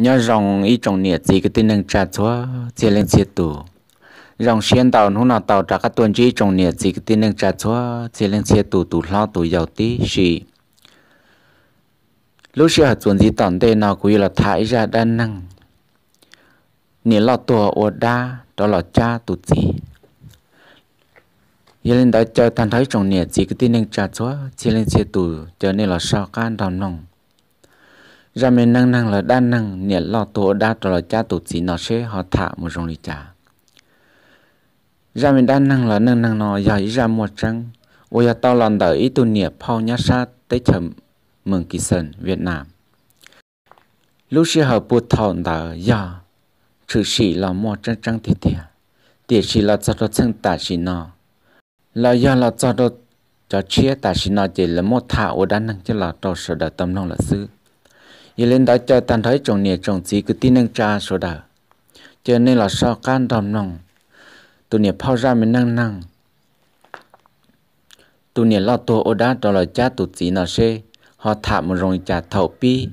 nhớ rồng ý trồng nhiệt gì cái tin năng trà chúa chia lên chia tù rồng xuyên tàu nó nào tàu trả các tuần chỉ trồng nhiệt gì cái tin năng trà chúa chia lên chia tù tù lao tù giàu tí xì lúc xưa tuần gì tòn tê nào cũng là thải ra đa năng nhiệt lao tù ổ đa đó là cha tù gì giờ lên đã cho thằng thấy trồng nhiệt gì cái tin năng trà chúa chia lên chia tù trở nên là sao can đào nòng ra dạ mình năng năng là đa năng nhẹ lo tổ đa trò là cha tổ chỉ nó sẽ họ thả một dòng đi trả. ra dạ mình đa năng là năng năng nó dài dạ ra một trăng ôi ya tao lần đầu ý tu niệm phao nhá sa tới chậm mừng kỳ sơn Việt Nam lúc xưa họ bút thọn đời ya trừ sĩ là một trăng trăng thiệt thiệt tiệt sĩ là cho nó chân tả sĩ nó là do là cho nó cho chia tả sĩ nó chỉ là một thảo ở đa năng chứ là trò sở đời tâm nông là sư Yêu lên đã cho tàn thấy trồng nè trồng gì cứ tin năng cha số đờ. Cho nên là sao can đầm nòng. Tụi nè phao ra mình năng năng. Tụi nè lo tổ ô đá đó là cha tụi gì nó xê. Họ thả một rồng trà thầu pi.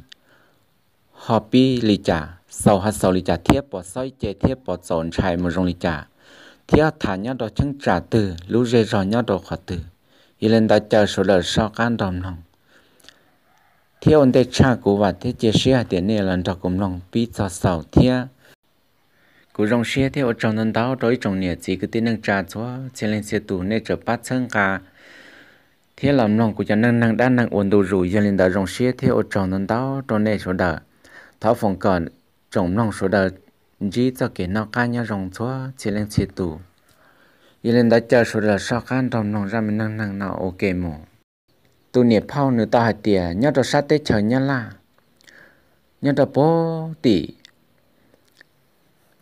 Họ pi lì trà. Sau hạt sau lì trà thiếp bỏ soi chê thiếp bỏ dồn chài một rồng lì trà. Thiếp thả nhau đó chẳng trả từ. Lũ rê rò nhau đó khó từ. Yêu lên đã chờ số đờ sao can đầm nòng thế ông tây cha của và thế chia sẻ tiền này là đọc cùng lòng bị cho sầu thia cú rong xe ở trong nâng đạo đối trong nhà chỉ cái tin nâng trà chúa trên lên xe tù nên trở bát chân cả thế làm lòng của cha năng năng đã năng ổn đủ rủi cho lên đã rong xe ở trong nâng đạo trong này số đờ tháo phong cẩn trong lòng số đờ chỉ cho cái nào ca nhà rong chúa chỉ lên xe tù Yêu lên đã chờ số đờ sau khăn trong lòng ra mình năng năng nào ok mồ tu nè phao nữa ta hạt tiền nhớ cho sát tết chờ nhớ la nhớ cho bố tỷ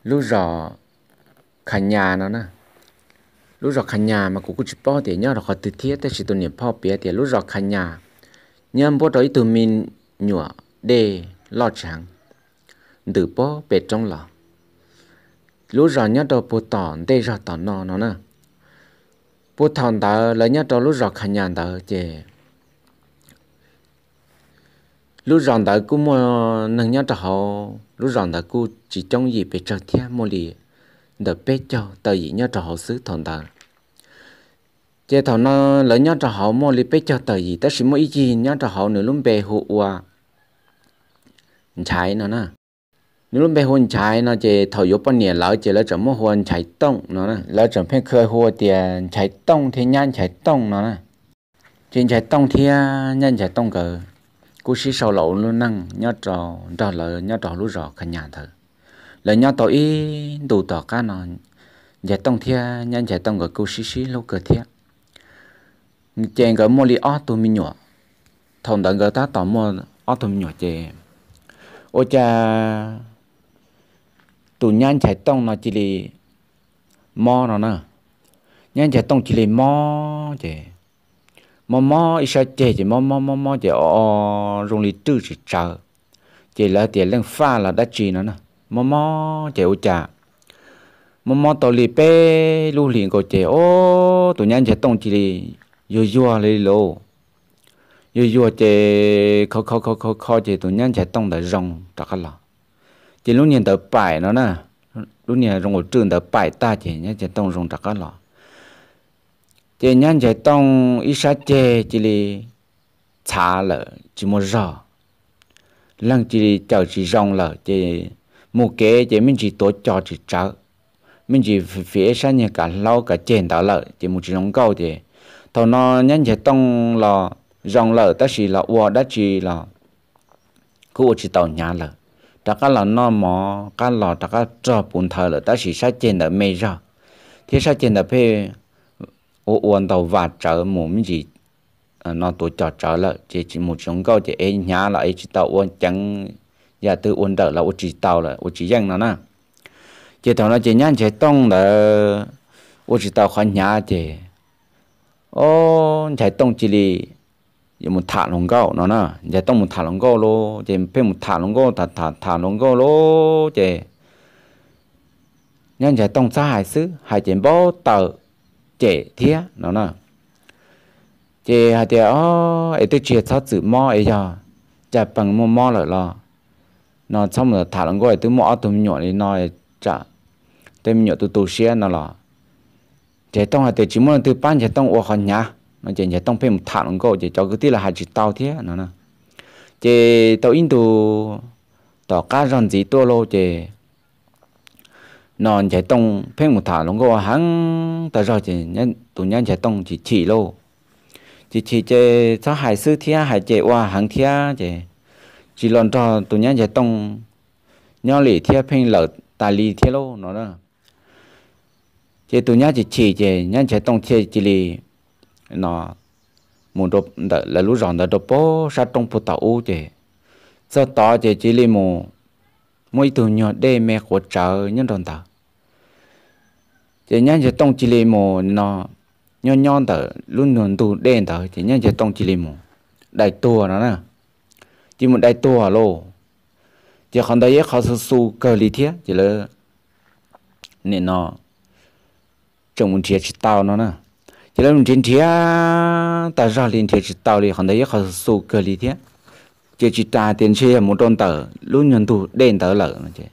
lúc rõ khả nhà nó nè lúc rõ khả nhà mà cũng chỉ bó thì nhớ là khó tự thiết tới chỉ tu nè phao bia thì lúc rõ khả nhà nhớ bố đó từ minh nhựa để lo chẳng từ bó bẹt trong lòng lúc rõ nhớ cho bố tỏn để rõ tỏn nó nó nè bố thằng ta lấy nhớ cho lúc rõ khả nhà ta chè lúc ròn tới cũng mà nâng nhau trò hậu lúc ròn tới cũng chỉ trong gì về trò thia mô lì đỡ bé cho tờ gì nhau trò hậu xứ thòn tờ chế thầu nó lỡ nhau trò hậu mô lì bé cho tờ gì tất sĩ mỗi ý gì nhau trò hậu nửa lúc bè hụ à chạy nó nè nếu lúc bé hôn chạy nó chế thầu yếu bao nhiêu lâu, chế lỡ chậm mua hôn chạy tông nó nè lỡ chậm phải khơi hô tiền chạy tông thì nhanh chạy tông nó nè trên chạy tông thì à, nhanh chạy tông cờ cú sĩ sau lậu luôn năng nhớ trò trò lợ nhớ trò lú rõ cả nhàn thờ là nhớ tỏ ý đủ tỏ cá nó giải tông thia nhân giải tông của cú sĩ sĩ lâu cờ thia chèn gỡ mua li ót tụi mi nhọ thằng đặng gỡ ta tỏ mua ót tụi mình nhỏ chè ô cha tụi nhân giải tông nó chỉ li mò nó nè nhân giải tông chỉ li mò chè mò mò ít sao chè chỉ mò mò mò mò chỉ ờ rung lì tư chỉ chờ chỉ là tiền lên pha là đã chỉ nó nè mò mò chỉ ô chả mò mò tàu lì pe lu liền cổ chỉ ô tụi nhắn chỉ tông chỉ lì yo yo lì lô yo yo chỉ khó khó khó khó khó chỉ tụi nhắn chỉ tông đã rong chắc là chỉ lúc nhìn tờ bài nó nè lúc nhìn rong cổ trường tờ bài ta chỉ nhắn chỉ tông rong chắc là thì nhân chạy tông ít sát chê chỉ là thả lợ chỉ một rõ lần chỉ là chở chỉ rong lợ chỉ một cái chỉ mình chỉ tổ cho chỉ chở mình chỉ phía sang nhà cả lâu cả trên đó lợ chỉ một chỉ rong câu thì thầu nó nhân chạy tông là rong lợ ta chỉ là uo đã chỉ là cứ chỉ tàu nhà lợ ta cá là nó mò cái lò ta cá cho bún thờ lợ ta chỉ sát trên đó mê ra thế sát trên đó phải ô uốn đầu và trở mồm gì à, nó tổ trò trở chỉ một chúng câu chỉ ấy nhá là chỉ tàu uốn chẳng giờ dạ từ uốn đỡ là uốn tàu là uốn chỉ nó nè chỉ tàu nó chỉ nhăn chỉ tông là uốn tàu khoan nhá chỉ ô chỉ tông chỉ li một thả lồng câu nó nè một thả lồng câu chỉ phải một thả lồng câu thả thả thả lồng chỉ nhăn chỉ tông xa hải xứ chỉ bao tờ chế thía nó nè chế hà chế ó ấy tới chế sao chữ mò ấy giờ chả bằng mò mò lại lo nó xong rồi thả lỏng gọi tới mò tụm nhỏ đi nó chả tên nhỏ tụi tụi xe nó lo chế tông hà chế chỉ muốn từ ban chế tông ô hòn nhá nó chế chế tông một thả lỏng gọi chế cho cái tí là hà chỉ tao thía nó nè chế tao in tụ tao cá ròn gì tua lô chế nón chạy tông phép một thả lông go hắn ta rồi chỉ nhân tụ nhân chạy tông chỉ chỉ lô chỉ chỉ chế cho hải sư thia hải chế qua hàng thia chế chỉ lon cho tụ nhân chạy tông nhau lì thia phanh lở tài lì thia lô nó đó chế tụ nhân chỉ chỉ chế nhân chạy tông chế chỉ lì nó muốn đột là lúc ròn đã đột bó sát trong phụ tàu chế sau đó chế chỉ lì một mỗi tuần nhỏ đê mẹ hỗ trợ nhân đồng tờ thì nhắn sẽ tông chỉ lì mồ nó nhỏ nhỏ tờ luôn luôn tù đen tờ thì nhắn sẽ tông chỉ lì mồ đại tu nó nè chỉ một đại tua lô chỉ còn đây khó sư sư cơ lý thiết chỉ là nên nó trồng một chiếc tàu nó nè chỉ là một chiếc ta ra lên chiếc tàu đi còn đây khó sư cơ lý thiết chỉ chỉ ta tiền xe một con tờ luôn nhận thủ đền tờ lợ mà chứ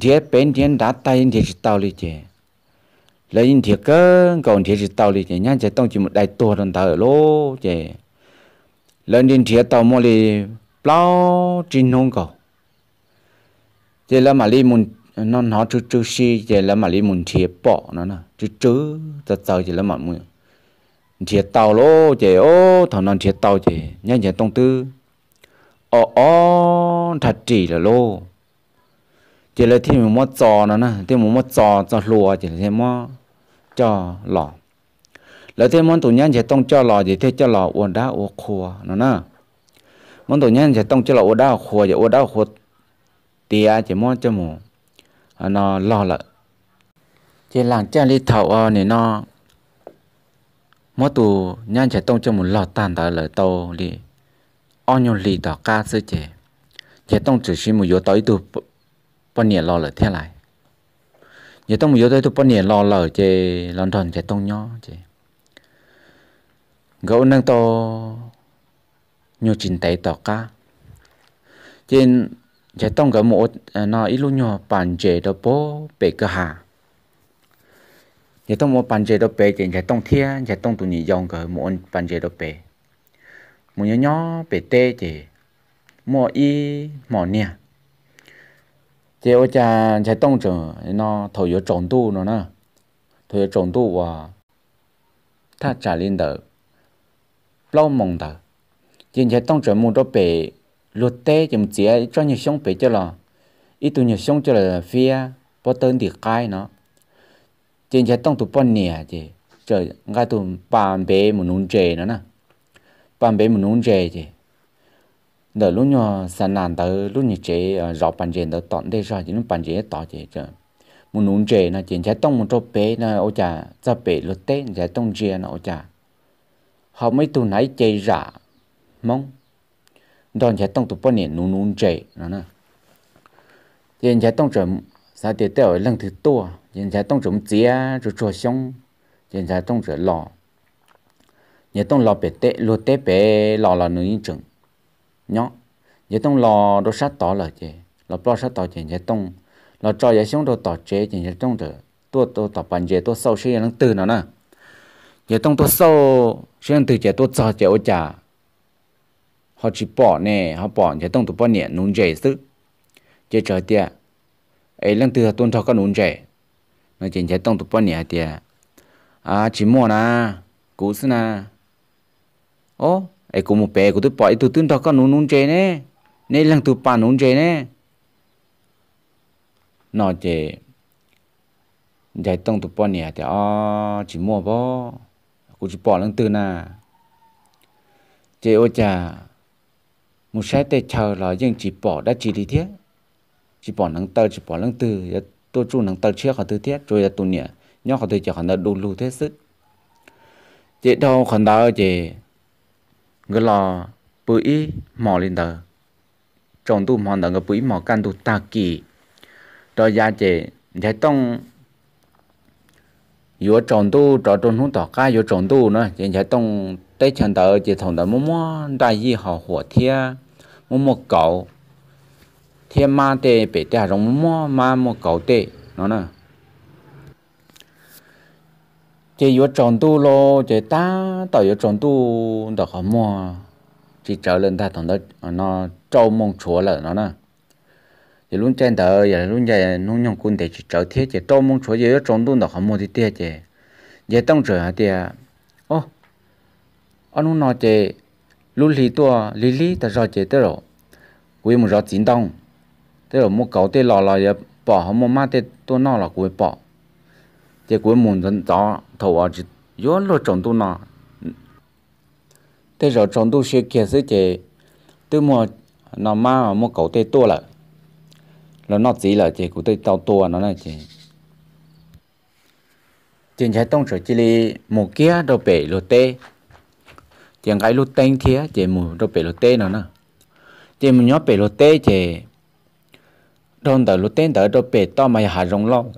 thiệt bên thiên đã tay thì chỉ tao đi chứ lấy những thiệt cơ còn thiệt chỉ tao đi chứ nhá chỉ tông chỉ một đại tua đòn tờ lô chứ lấy những thiệt tao mua đi bao trên hông cầu chứ là mà đi muốn nó nó chú chú xí chứ là mà đi muốn thiệt bỏ nó nè chú chú tao tao chứ là mà muốn thiệt tao lô chứ ô thằng nó thiệt tao chứ nhá chỉ tông tư อ๋อออถัดจีละโลเจลที่มันมดจอนะนะที่มันมดจอจะรัวเจลที่มันจอหล่อแล้วที่มันตัวนี้จะต้องจอหล่อเจลที่จอหล่ออวนด้าอวครัวนะนะมันตัวนี้จะต้องจอหล่ออวนด้าครัวจะอวนด้าครัวเตียจะมัอจมูอันนอหล่อละเจหลังเจ้ทีิเถาอ่อเนี่ยนอมอตัวนี้จะต้องจมูหล่อตันต่เลยโตลี ông nhung lì đó ca sư chế chế tông chỉ xin một yếu tới từ bốn nhiêu lo lời thế lại chế tông một yếu tới từ bao nhiêu lo lời chế lần thon chế tông nhó chế gấu nâng to nhiều chín tay tỏ ca trên chế tông gấu một nó ít luôn nhỏ bàn chế đâu bố bể cơ hà chế tông một bàn chế đó bể chế chế tông thiên chế tông tụi nhị dòng cái một bàn chế đó bể mua nhớ nhó bể tê chỉ mua y mỏ nè chỉ ô cha trái tông trở nó thổi vô trộn tu nó nè thổi vô trộn tu và ta trả lên đỡ lâu mong đỡ chỉ trái tông trở mua đó bể luật tê chỉ một chỉ cho nhiều sống bể cho là ít tu nhiều xong cho là phía bỏ tên đi cai nó chỉ trái tông tụ bỏ nè chỉ trời ngay tụ ba bể một nụ chè nó nè bạn bè mình nông trẻ chứ đỡ lúc nhỏ sản nạn tới lúc như chế rõ bàn chế tới tọn đây rồi chứ lúc bàn chế tỏ chế chứ một nông trẻ là chỉ trái tông một chỗ bé là ô chả ra bé lột té, trái tông chế là ô chả họ mới tụ nãy chế giả mong đòn trái tông tụ bao nhiêu nông nông trẻ nó nè chỉ trái tông trở sao để tới lần thứ tua chỉ trái tông trở chế rồi trò xong chỉ trái tông trở lò nhớ tông lò bể tệ lúa tê bể lò lò nướng chừng nhó nhớ tông lò đồ sát tỏ là gì lò bao sát tỏ gì nhớ tông lò cho nhớ xuống đồ tỏ chế gì nhớ tông được tua tua tỏ bàn chế tua sâu xe lăng từ nó nè nhớ tông tua sâu xe lăng từ chế tua cho chế ô chả họ chỉ bỏ nè họ bỏ nhớ tông tụi bỏ nhẹ nún chế sức chế trời tiệt ấy lăng từ tuân thọ các nún chế nó chỉ nhớ tông tụi bỏ nhẹ tiệt à chỉ mua na cú xin na ô ai cũng một bé của tôi bỏ tôi tương đó có nôn nún chơi nè nên lần tôi pa nún chơi nè nó chơi dạy tông tụ bọn nè, thì ó chỉ mua bỏ, cũng chỉ bỏ lưng tư nà chế ô chà một sai tê chờ là nhưng chỉ bỏ đã chỉ đi thiết chỉ bỏ nắng tơ chỉ bỏ lưng tư tôi chú nắng tư chưa khỏi tư thiết rồi là tụ nè, nhóc khỏi tư chỉ khỏi nó đủ lù thế sức chế đâu khỏi đó chế người lò bụi mò lên tờ trong tu mòn tờ người bụi mò can tu ta kỳ cho gia chế thế tông yếu tròn tu trò tròn hút tỏ ca yếu tròn tu nữa chế thế tông tây chân tờ chế thòng tờ mua mua đại gì họ hỏa thia mua mua cậu thiên ma tê bể tê rong mua mua mua cậu tê nó nè chỉ có tròn tu lo chỉ ta tao có tròn tu đó khó mua chỉ trở lên ta thằng đó nó trâu mong chúa là nó nè giờ luôn trên tờ giờ luôn giờ nông nhung quân để chỉ trở thiết chỉ trâu mong chúa có tròn tu đó khó mua thì tiếc chỉ giờ tông trở à tiếc ô anh nói chỉ lúc lì tua lì lì ta rồi chỉ tới rồi quý một rõ chín tông tới rồi mua cầu tới lò lò giờ bỏ không mua má tới tua nó là quý bỏ 结果门人早头儿子原来长度呢，这时长度学开始的，对么那妈么搞得多了，了那子了，结果对到多了那些。tiền trái tông trở chỉ là một kia đồ bể lô tê tiền cái lô tên thía chỉ mù đồ bể lô tê nữa nè chỉ mù nhó bể lô tê chỉ đòn tờ lô tên tờ đồ bể to mà hà rong lâu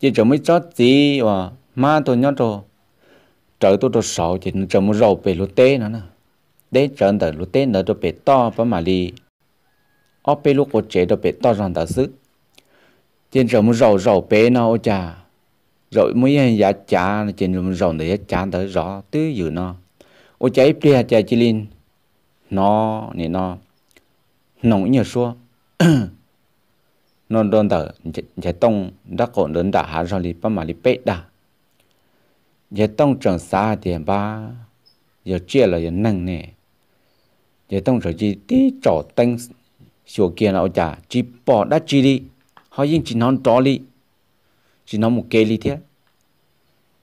chỉ chỗ mới chót gì và ma tôi nhót rồi trở tôi tôi sợ chỉ trở một rầu về lúa tê nữa nè để trở tới lúa tê nữa tôi bị to và mà đi ở bên lúc cô chế tôi bị to rằng đã sức chỉ trở một rầu rầu bé nó ô chà rồi mới giá chả chỉ một rầu để chả tới rõ tứ dữ nó ô cháy bia chả chỉ linh nó nè nó nóng như xua non đơn da je tong da ko don da ha ron li pa ma li pe da je tong chang sa de ba giờ che là giờ nang ne je tông cho ji ti cho tang số kia na o chỉ bỏ đã chỉ đi, họ ho chỉ ji non to li ji non mu ke li thia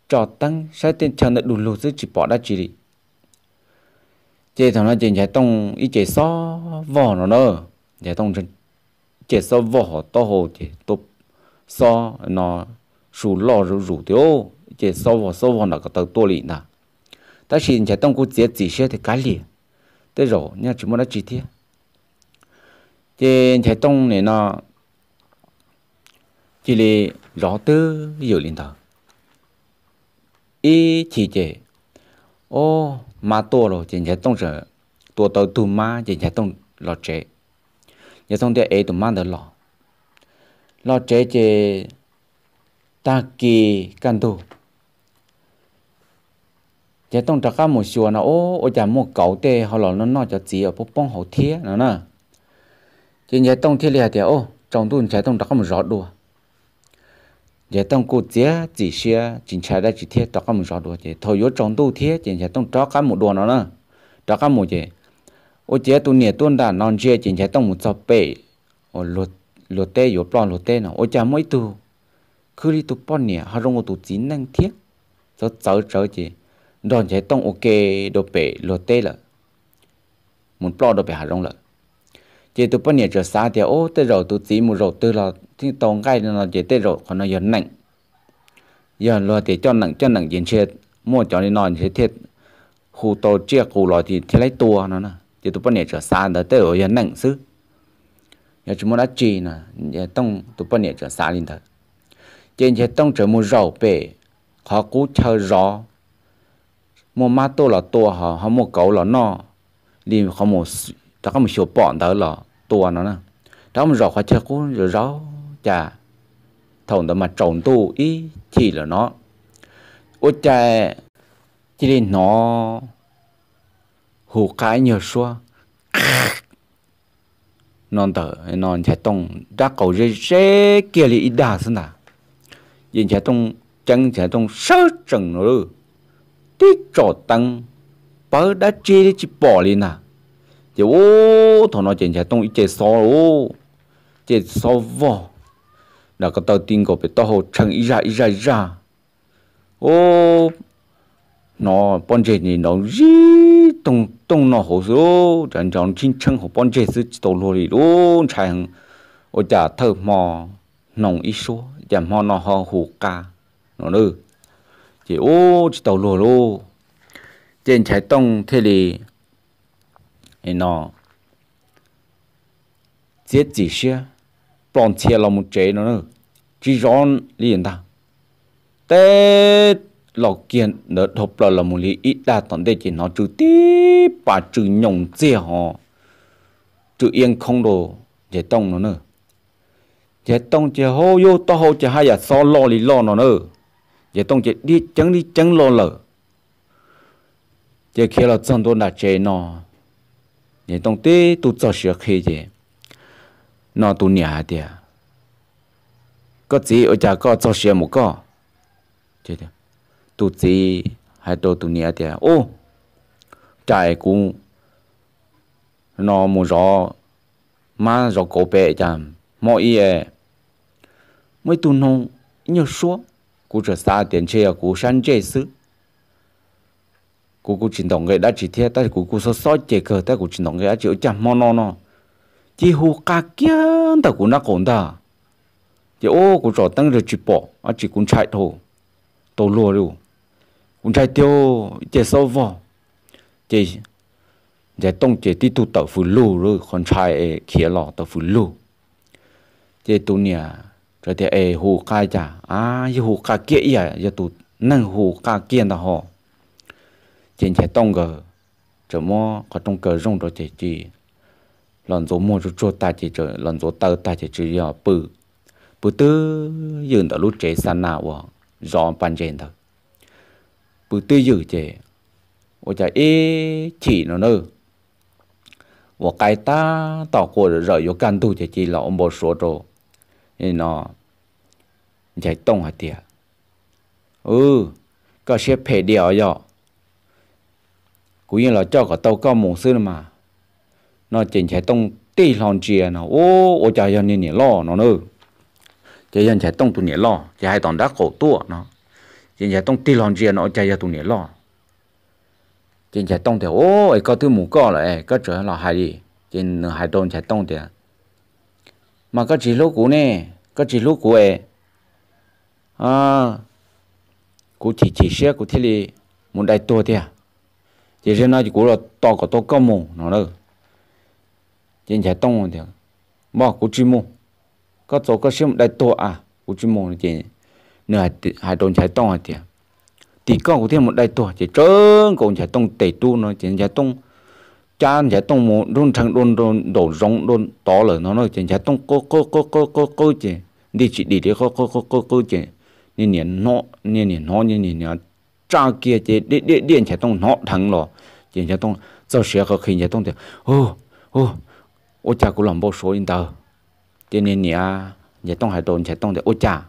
cho tang sa tên chang da lu lu chỉ bỏ đã chỉ đi, li thằng nó chỉ chạy tông ít chạy so vỏ nó đâu chạy tông chỉ so vò họ to hồ chỉ tốt so nó sù lo rủ rủ tiêu chỉ so vò so vò nó có tàu tua lì nà ta xin chỉ tông cú chỉ chỉ xe thì cái lì thế rồi nha chỉ muốn nó chỉ thế chỉ chỉ tông này nó chỉ là rõ tư nhiều linh thờ ý chỉ chỉ ô mà tua rồi chỉ chỉ tông sợ tua tàu tu mà chỉ chỉ tông lo chế giờ xong thì ấy tụi mang được lọ lọ chế chế ta kỳ can tu chế tông trạc một xua nào, ô ô chả một cậu tê họ lọ nó nó cho gì ở bốc bông hậu thiết nữa nè chỉ chế tông thiết liệt thì ô trong tuần chế tông trạc một rõ đùa chế tông cụ chế chỉ xe chỉ chế đã chỉ thiết trạc một rõ đùa chỉ thôi yếu trong tu thiết chế chế tông trạc một đùa nó nè trạc một chế ô chế tu nè tuôn đã non chế chỉ chế tông một sọp bể ô lột lột tê yếu plon lột tê nó ô chả mỗi tu cứ đi tu pon nè hà rong ô tu chín năng thiết rồi cháu cháu chế, đòn chế tông ok đồ bể lột tê là muốn plon đồ bể hà rong là chế tu pon nè trở xa thì ô tê rồi tu chín một rồi tư là thì tông cái nó chế tê rồi còn nó giờ nặng giờ lo thì cho nặng cho nặng diện chế, mua cho nên nòn chế thiết, hù tổ chia hù lo thì thế lấy tua nó nè thì tụi bọn nhẹ trở xa đó tới rồi nặng sự. nhà chúng muốn đã chi nè nhà tông tụi bọn nhẹ trở xa linh thật trên nhà tông trở mua rau bể họ cú chờ rõ mua má tô là tô họ họ mua cậu là nó. đi họ mua ta có một số bọn đó là tô nó nè đó mà rau họ chơi cú rồi rau chà thằng đó mà trồng tu ý chỉ là nó ôi chà chỉ là nó hù cái nhờ xua non tờ non chạy tông ra cầu dây rê kia li ít đa xin à yên chạy tông chân chạy tông sơ trần nữa tí trò tăng bớ đã chê đi chỉ bỏ li nà, chỉ ô thằng nó chạy chạy tông ít chạy xó ô chạy xó vò là cái tàu tin của bị tao hồ trần ít ra ít ra ít ra ô nó bọn chạy này nó riêng 东东那好说，人家亲称好帮这是到罗里罗才行，我家头嘛弄一说，人嘛那好好家，那喽，这我知道罗罗，这才懂这里，哎喏，这几些，帮切了么这呢？只让领导，但。lò kiên nợ thập lò là một lý ít đa tận đây chỉ nó trừ tí bà trừ nhồng dìa họ trừ yên không đồ dễ tông nó nữa dễ tông chỉ hô vô to hô chỉ hai giờ so lo lý lo nó nữa dễ tông chỉ đi chấn đi chấn lo lở dễ khi là chân tôi đã chế nó dễ tông tí tu cho sửa khi dễ nó tu nhà đi có gì ở nhà có cho sửa một cái chết tu chi hay tu tu nia thì ô trái cũng nó mu rõ mà rõ cổ bé chạm mọi ý mới tu nông như số cũng trở xa tiền chơi à, cũng sang chơi sự cũng cũng chỉ động người đã chỉ thế ta cũng cũng so so chơi cờ ta cũng chỉ động người đã chịu chạm mò nó nó chỉ hồ cá kia ta cũng nó còn ta chỉ ô cũng trở tăng rồi chỉ bỏ à chỉ cũng chạy thôi tôi lùa luôn ông trai tiêu chế sâu vò chế chế tông chế tí tu tàu phù lù rồi con trai khía lọ tàu phù lù chế tu nè cho thì ê hồ cai chả à y hồ cai kia y à y tu nâng hồ cai kia đó họ chế chế tông gờ chớ mò có tông gờ rong đó chế chỉ lần rồi mua chút cho ta chế chớ lần rồi tao ta chế chỉ là bự bự tư dừng đó lúc chế san nào rõ à, bàn chế thôi bự tư dữ chế ô chả ê chỉ nó nơ và cái ta tỏ của rời vô can tu chế chỉ là ông bố số trô nên nó chạy tông hả tiệt ừ có sẽ phê điều rồi cũng như là cho cả tàu cao mùng sư mà nó chỉnh chạy tông tì lòn chia nó ô ô chả dân nên lo nó nơ chạy dân chạy tông tụi nhẹ lo chạy hai tòn đá khổ tua nó chỉ nhà tông tì lòn gì nó chạy ra tụi nè lo chỉ nhà tông thì ô có thứ mù co rồi có trở là hài gì chỉ hai đồn chạy tông thì à. mà có chỉ lúc cũ nè có chỉ lúc cũ ấy à cũ thì chỉ xe cũ thì li muốn đại to thì chỉ riêng nói chỉ cũ là to có to cơ mù nó đâu chỉ chạy tông thì bỏ cũ chỉ mù có chỗ có xem đại to à cũ chỉ mù thì nữa hai hai tôn trái tông à tiền thì con của thêm một đại tuổi chỉ trơn còn trái tông tẩy tu nó chỉ trái tông cha trái tông một đôn thằng đôn đôn đổ rong đôn to lớn nó nói chỉ trái tông cô cô cô cô cô cô chỉ đi chỉ đi đi cô cô cô cô cô chỉ nên niệm nó nên niệm nó nên niệm nó cha kia chỉ đi đi đi trái tông nó thằng lò chỉ trái tông sau sẽ có khi trái tông thì ô ô ô cha cũng làm bao số in tờ cho nên nhà nhà tông hải đồn trái tông thì ô cha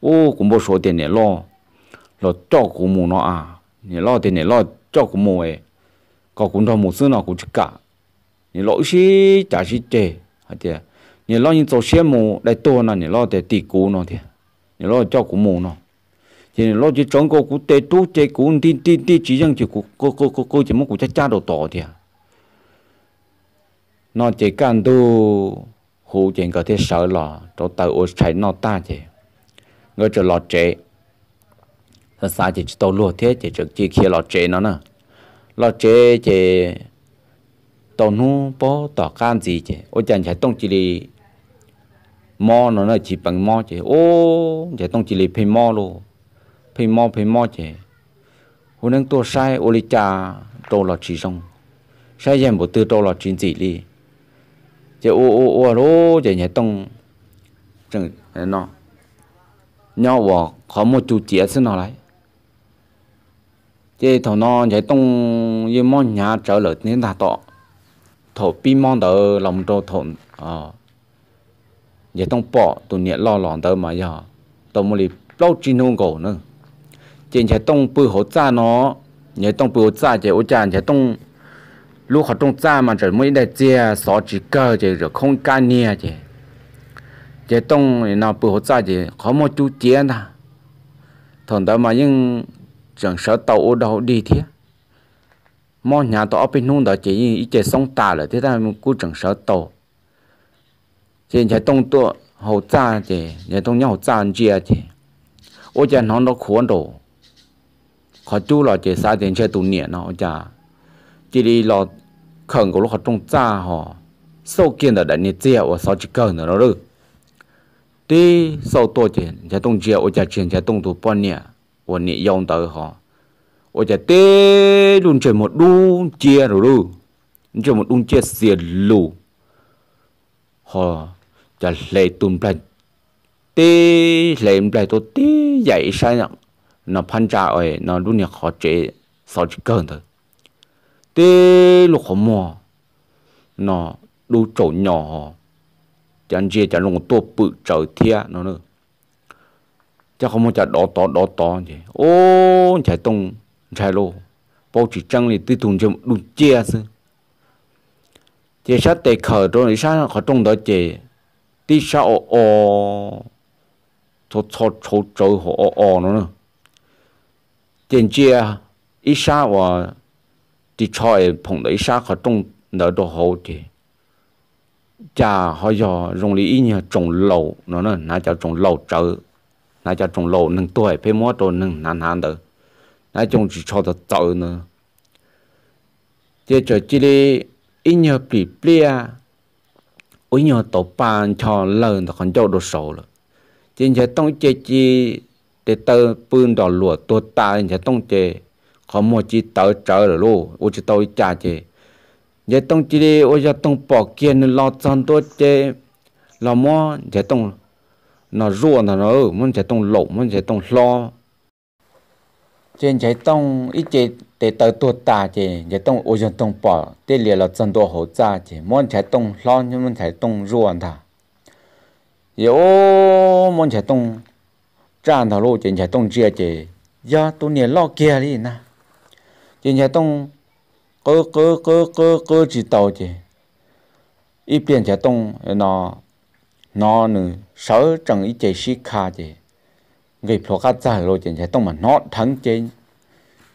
ô cũng bố số tiền này lo lo cho cũng mù nó à này lo tiền này lo cho cũng mù ấy có cũng đâu một xưa nó cũng chắc cả này lo xí chả xí chê hả chị này lo những chỗ xe mù đại tô nè này lo để tỷ cú nó thì này lo cho cũng mù nó thì này lo chỉ trống cô cũng tê tu chê cũng tin tin tin chỉ rằng chỉ cô cô cô cô cô chỉ muốn cô chắc cha đồ tỏ thì nó chỉ cần tu hú chuyện có thể sợ là chỗ tàu ô chạy nó ta chứ người chờ lọt chế thật xa chỉ tàu lùa thế chỉ trực chỉ kia lọt chế nó nè lọt chế chỉ tàu nu bó tỏ can gì chứ ôi chẳng chạy tông chỉ đi mò nó là chỉ bằng mò chứ ô chạy tông chỉ đi phê mò luôn phê mò phê mò chứ hôm nay tôi sai ô lý cha tôi lọt chỉ xong sai dành bộ từ tôi lọt chính gì đi chứ ô ô ô rồi chạy chạy tông chẳng nó nhau bỏ khó một chú chia xin nó lại thế thằng nó chạy tung như món nhà trở lợi nên ta tọ thổ pi mong đỡ lòng đồ thổn à ờ. vậy tung bỏ tụ nhẹ lo lòn đỡ mà giờ tụ một lì lâu chi nông cổ nữa trên chạy tung bự hỗ cha nó nhảy tung bự hỗ cha chạy ô cha chạy tung lúc họ tông cha mà trở mới đại chia xó chỉ cơ chạy rồi không can nia chạy chế tông nào bự hỗ trợ chế khó mà chú chế nè thằng đó mà nhưng chẳng sợ tàu ô đâu đi thế mò nhà tao ở nung đó chế ý chế sông ta là thế ta cũng chẳng sợ tàu chế chế tông tụ hỗ trợ chế chế tông nhau hỗ trợ chế chế ô chế nó nó khó đồ khó chú là chế sao tiền chế tụ nhẹ nó chế chỉ đi lo khẩn của nó khó trông cha họ sâu kiên là đại nhiệt chế ở sau chỉ cần nó được tí sau tổ chỉ chỉ tông chia ô chỉ chuyển chỉ tông tu bốn nè ô nè dòng tới họ ô chỉ tê luôn chơi một đun chia rồi luôn chơi một đun chia xìa lù họ chỉ lệ tùm lại tê lấy lại tổ tê dạy sai nặng, nó phan trả ơi nó luôn nè khó chế sau chỉ cần thôi tê lúc họ mò nó đu chỗ nhỏ họ chẳng chia chẳng lùng tua bự trời thia nó nữa chắc không muốn chả đỏ to đỏ to vậy ô chạy tung chạy lô bao chỉ trăng thì tư thùng chấm đun chia chứ, chia sát tề khờ rồi thì sát khờ trong đó chè tí sát ô ô cho cho cho cho hồ ô ô nó nữa tiền chia ít sát và tí cho phòng đấy sát khờ trong đó đồ hồ chè cha họ giờ dùng lý ý như trồng lầu nó nè, nãy cho trồng lầu trợ nãy cho trồng lầu nâng tuổi phải mua đồ nâng nán hạn đó nó trồng chỉ cho được trợ nữa thế cho chỉ đi ý như bị bia ý như tổ bàn cho lớn nó còn cho được sầu rồi chính chế tông chế chi để tơ bươn đỏ lụa tua ta chính chế tông chế có một chi tớ trở rồi luôn ô chỉ tao cha chế giờ tông chỉ đi ôi giờ tông bỏ kia nó lo chăn tôi chơi lo mò giờ tông nó rùa nó nó muốn giờ tông lộ muốn giờ tông lo trên giờ tông ít chế để tới tuổi ta chế giờ tông ôi giờ tông bỏ để liền là chăn tôi hỗ trợ chế muốn giờ tông lo nhưng muốn giờ tông rùa thà giờ muốn giờ tông chăn thà lô trên giờ tông chia chế giờ tôi liền lo kia đi na trên giờ tông cơ cơ cơ cơ cơ chỉ tàu chỉ ít biển trái tông nó nó nữa sáu chẳng ít chạy xí khá chứ, người phụ cá giả lô chỉ trái tông mà nó thắng trên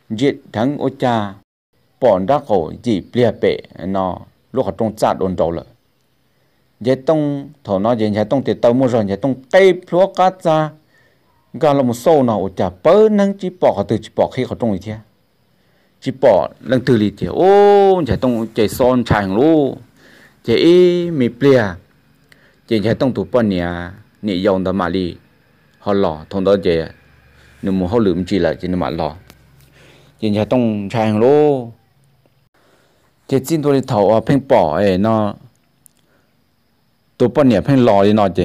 giết thắng ô cha bọn đã cổ chỉ bia bệ nó lúc họ trong chặt đồn đầu lợi giải tông thổ nó giải giải tông thì tàu mua rồi giải tông cây lúa cát ra gà là một sâu nào chả bớ năng chỉ bỏ từ chỉ bỏ khi họ trong gì thế จีปอดลังตือลีเตีโอ้จะต้องใจซ้อนชายของลูเจเอมีเปลี่ยเจใจะต้องถูกป้อนเนี่ยนี่ยองตามาลีฮอลล์ทงตอเจหนุ่มเขาลืมจีละจีนมาหล่อเจใจะต้องชายของลูเจจิ้นตัวที่เถาเพ่งป่อเอ๋นาตัวป้อนเนี่ยเพ่งหล่อเลยเนาะเจ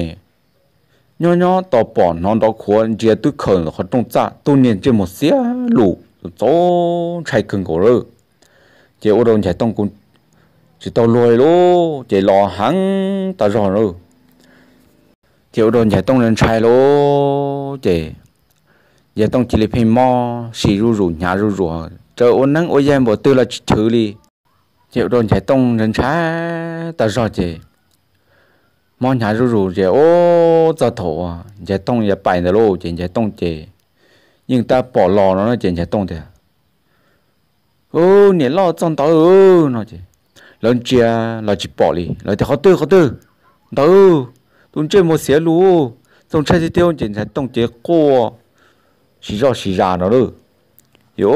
ย้อนต่อป่อนนอนต่อขวนเจียตุ้ยเขินเขาต้องจ้าตุ้ยเนี่ยเจหมดเสียลูก tổ chạy cưng cổ rồi chị ô đồn chạy tông chỉ tàu lùi lô chỉ lò hắn ta rồi rồi chị ô đồn chạy tông lên chạy giờ tông chỉ lấy mò xì ru rủ nhà ru rủ chờ em bỏ tư đi chị ô đồn chạy tông lên chạy rồi chị nhà ru rủ chị ô ta thổ chị giờ bài nữa lô chị chị nhưng ta bỏ lò nó nó chèn chè tông thế ô nè lo trong tao ô nó chứ lần chia là chỉ bỏ đi là thì khó tư khó tư tao tụi chơi một xé lú trong chơi thì tiêu chèn chè tông chế cô chỉ rõ chỉ ra nó rồi yếu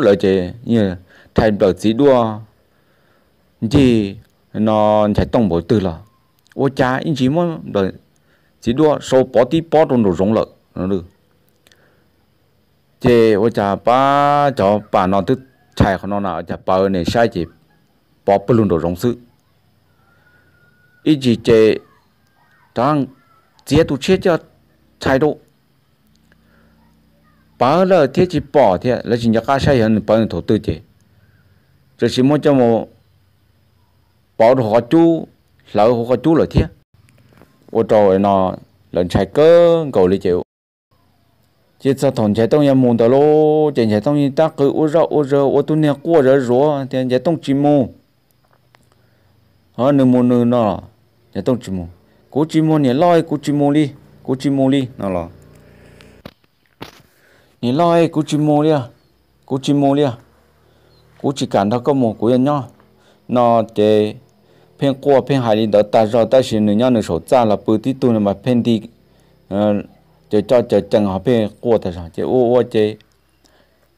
lời chứ như thành đầu gì đua thì nó chè tông bỏ tư là ô cha anh chỉ muốn đời chỉ đua số bỏ tí bỏ trong đồ rộng lợi nó được เจว่าจะป้าจะป่านอนตึกชายของนอนอ่ะจะเปิดเนี่ยใช่จีปอบปลุนโดดลงซื้ออีจีเจตั้งเจียตุเชีจะชายดูป้าเลยเที่ยจีปอเที่ยแล้วจีจะก้าใช่เห็นเปิดถูกตัวเจจะชิมว่าจะโมปอดหัวจู้เหล่าหัวจู้เลยเที่ยว่าจะเนาะหลังชายเกินเกาหลีเจย这次同学当然忙的喽，人家当然打给我绕我绕，我都念过人说，人家当寂寞，啊，你莫你那了，人家当寂寞，过寂寞你来过寂寞哩，过寂寞哩那了，你来过寂寞哩，过寂寞哩，过去干他个么过人家，那得骗过骗海里的，但是但是人家那时候赚了不低多了嘛，骗的，嗯。就照着正好变过得上，就我我这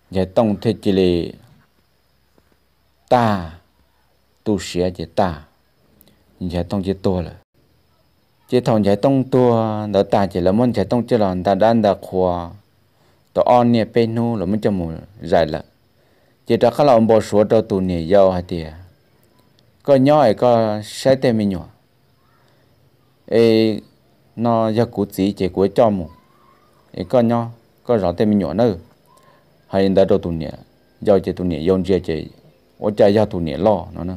也动态这里大都学就大，你才动就多了。这同才动多，那大就了么才动就了，大单的苦，到二年被奴了么就么热了。这这看了我们说到多年要还的，个鸟一个谁得没鸟？诶，nó do cụ chỉ chỉ của cho một ý có nhau có rõ thêm mình nhỏ nữa hay đã đâu tụ này, giao chế tụ này dọn chế chế ô cha giao tụ này lo nó nữa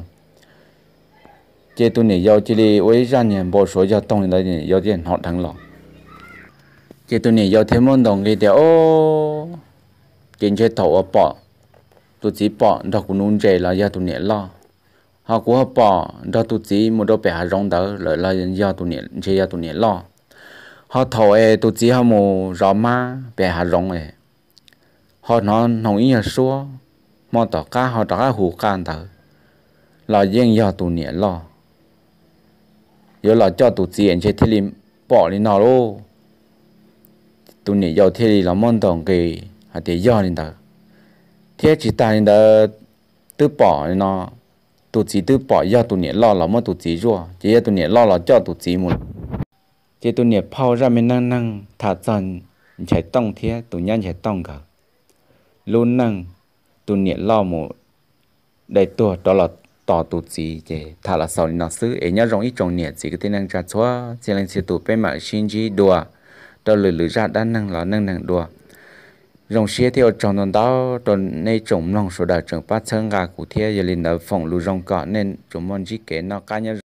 chế tụ nhẹ giao chế đi ô ra nhẹ bỏ số giao tông là nhẹ giao chế họ thằng lo chế tụ nhẹ giao thêm môn đồng cái điều ô trên chế thầu ở bỏ tổ chức bỏ đâu cũng nôn chế là giao tụ này lo họ cũng bỏ đâu tổ chức một đôi bé rong đỡ lại là giao tụ này, chế giao tụ này lo họ thổ ấy tụ chỉ họ mù rõ má, về hà rong ấy họ nó nông ý là xua mò tỏ cá họ tỏ cá hù can thở là yên yên tụ nhẹ lo yếu là cho tụ chỉ anh chơi thế lim bỏ đi nó luôn tụ nhẹ do thế lim là mòn tổng kỳ họ để yên lên thở thế chỉ ta lên thở tự bỏ nó tụ chỉ tự bỏ do tụ nhẹ lo là mò tụ chỉ rùa chỉ do tụ nhẹ lo là cho tụ chỉ một chế tôi nhẹ phao ra mình năng năng thả dần chạy tông thế tôi nhanh chạy tông cả luôn năng tôi nhẹ lo một đầy tua đó là tỏ tụt gì chế thả là sau nó xứ ấy nhá rong ít trồng nhẹ chỉ cái tên năng trà xóa chế lên chế tụ bê mà xin chi đùa đó lười lười ra đa năng là năng năng đùa rong xe theo trong đòn đó đòn nay trồng nong số đời trồng bát sơn gà cụ thế giờ lên đó phòng lù rong cọ nên chúng mon chỉ kể nó cá nhân